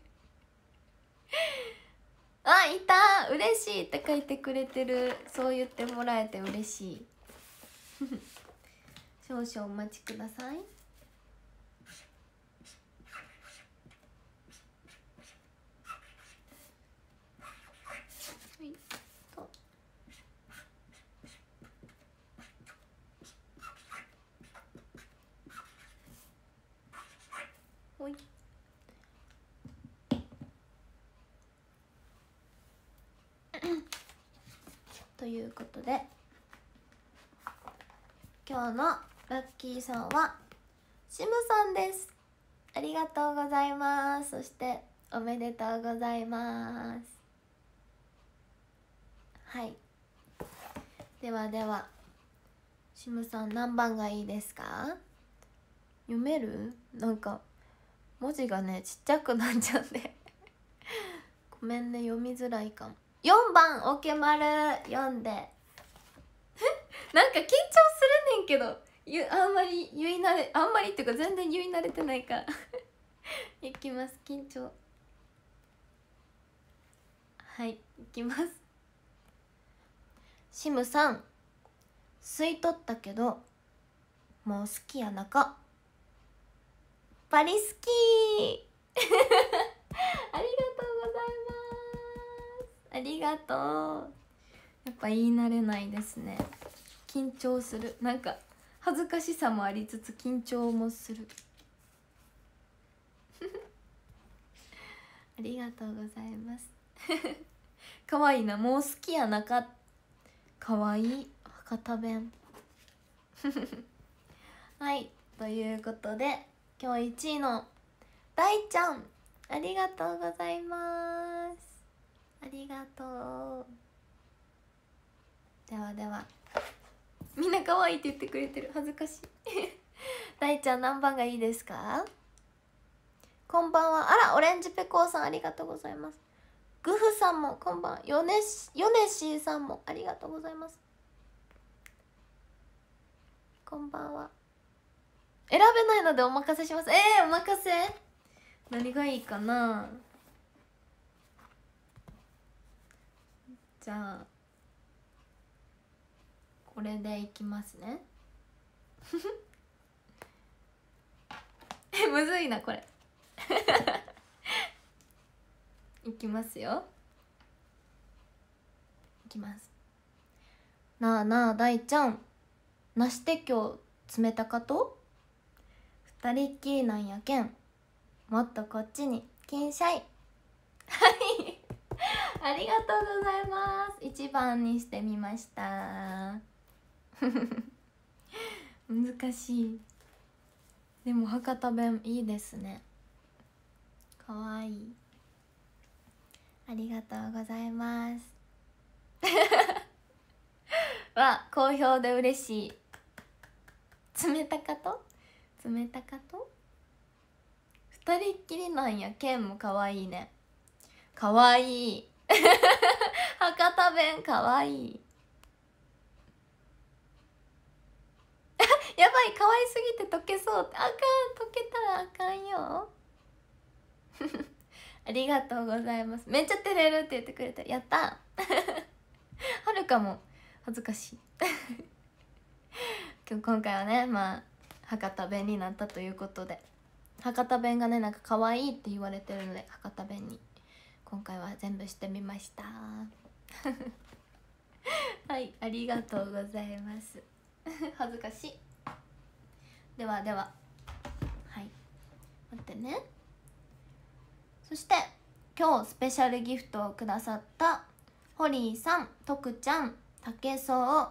あいた嬉しいって書いてくれてるそう言ってもらえて嬉しい少々お待ちくださいということで今日のラッキーさんはシムさんですありがとうございますそしておめでとうございますはいではではシムさん何番がいいですか読めるなんか文字がねちっちゃくなっちゃってごめんね読みづらいかも四番おけまる読んでなんか緊張するねんけどゆあんまり言い慣れあんまりっていうか全然言い慣れてないから (laughs) いきます緊張はいいきますシムさん吸い取ったけどもう好きやなかパリ好き (laughs) ありがとうございますありがとうやっぱ言い慣れないですね緊張するなんか恥ずかしさもありつつ緊張もする (laughs) ありがとうございます (laughs) 可愛いなもう好きやなか可愛い博多弁 (laughs) はいということで今日1位の大ちゃんありがとうございますありがとうではではみんな可愛いって言ってくれてる恥ずかしい (laughs) 大ちゃん何番がいいですかこんばんはあらオレンジペコーさんありがとうございますグフさんもこんばんはヨネヨネシーさんもありがとうございますこんばんは選べないのでお任せしますえー、お任せ何がいいかなじゃあこれでいきますね (laughs) えむずいなこれ (laughs) いきますよいきますなあなあ大ちゃんなして今日冷たかと二人っきりなんやけんもっとこっちに金シャイはい (laughs) ありがとうございます一番にしてみました (laughs) 難しいでも博多弁いいですねかわいいありがとうございます (laughs) わ好評で嬉しい冷たかと冷たかと二人っきりなんやけんもかわいいねかわいい (laughs) 博多弁かわいい (laughs) やばい可愛すぎて溶けそうあかん溶けたらあかんよ (laughs) ありがとうございますめっちゃ照れるって言ってくれたやったはるかも恥ずかしい今日今回はねまあ博多弁になったということで博多弁がねなんか可愛いって言われてるので博多弁に。今回は全部してみました (laughs) はいありがとうございます (laughs) 恥ずかしいではでははい待ってねそして今日スペシャルギフトをくださったホリーさんとくちゃんたけそう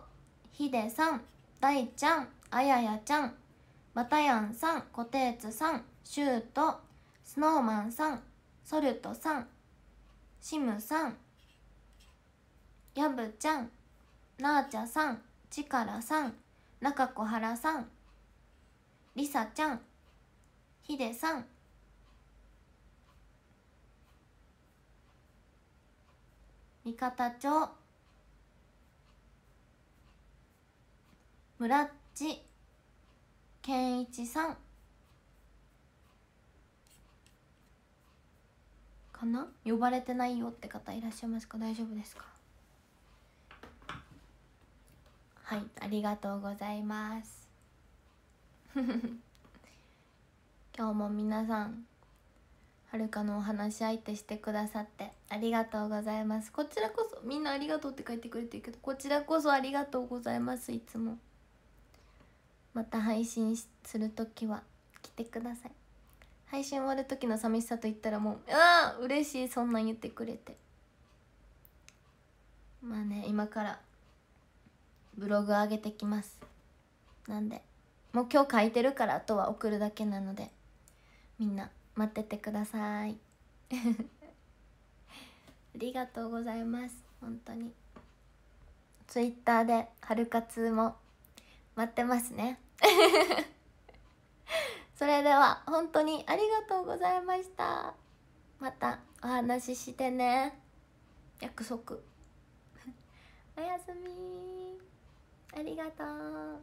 ひでさんだいちゃんあややちゃんバタヤンさんこてつさんシュートスノーマンさんソルトさんシムさんやぶちゃんなーちゃさんちからさんコハラさんりさちゃんひでさん味方町チ、っちイチさんかな呼ばれてないよって方いらっしゃいますか大丈夫ですかはいありがとうございます (laughs) 今日も皆さんはるかのお話し相手してくださってありがとうございますこちらこそみんなありがとうって書いてくれてるけどこちらこそありがとうございますいつもまた配信する時は来てください配信終わる時の寂しさと言ったらもうああ嬉しいそんなん言ってくれてまあね今からブログ上げてきますなんでもう今日書いてるからあとは送るだけなのでみんな待っててください (laughs) ありがとうございます本当にツイッターで春活も待ってますね (laughs) それでは本当にありがとうございましたまたお話ししてね約束 (laughs) おやすみありがとう